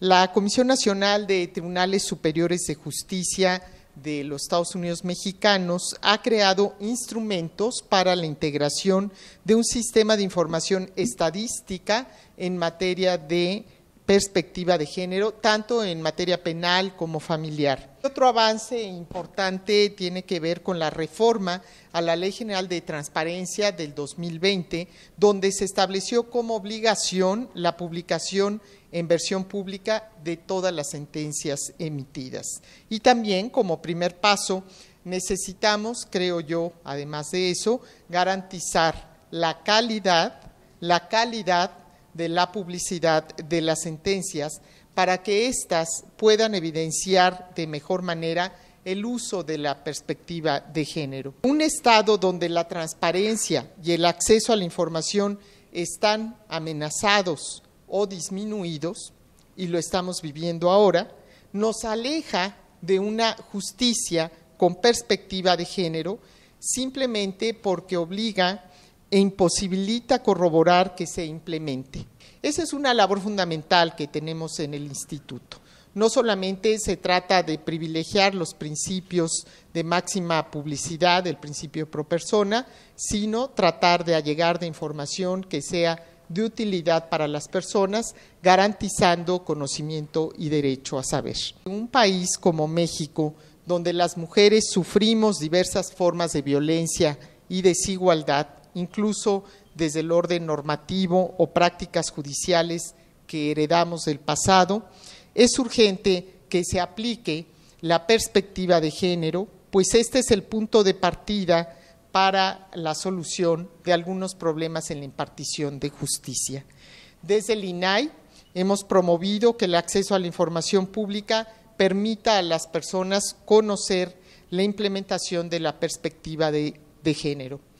La Comisión Nacional de Tribunales Superiores de Justicia de los Estados Unidos mexicanos ha creado instrumentos para la integración de un sistema de información estadística en materia de perspectiva de género, tanto en materia penal como familiar. Otro avance importante tiene que ver con la reforma a la Ley General de Transparencia del 2020, donde se estableció como obligación la publicación en versión pública de todas las sentencias emitidas. Y también, como primer paso, necesitamos, creo yo, además de eso, garantizar la calidad, la calidad de la publicidad de las sentencias para que éstas puedan evidenciar de mejor manera el uso de la perspectiva de género. Un Estado donde la transparencia y el acceso a la información están amenazados o disminuidos, y lo estamos viviendo ahora, nos aleja de una justicia con perspectiva de género simplemente porque obliga e imposibilita corroborar que se implemente. Esa es una labor fundamental que tenemos en el instituto. No solamente se trata de privilegiar los principios de máxima publicidad, el principio pro persona, sino tratar de allegar de información que sea de utilidad para las personas, garantizando conocimiento y derecho a saber. En un país como México, donde las mujeres sufrimos diversas formas de violencia y desigualdad, incluso desde el orden normativo o prácticas judiciales que heredamos del pasado, es urgente que se aplique la perspectiva de género, pues este es el punto de partida para la solución de algunos problemas en la impartición de justicia. Desde el INAI hemos promovido que el acceso a la información pública permita a las personas conocer la implementación de la perspectiva de, género.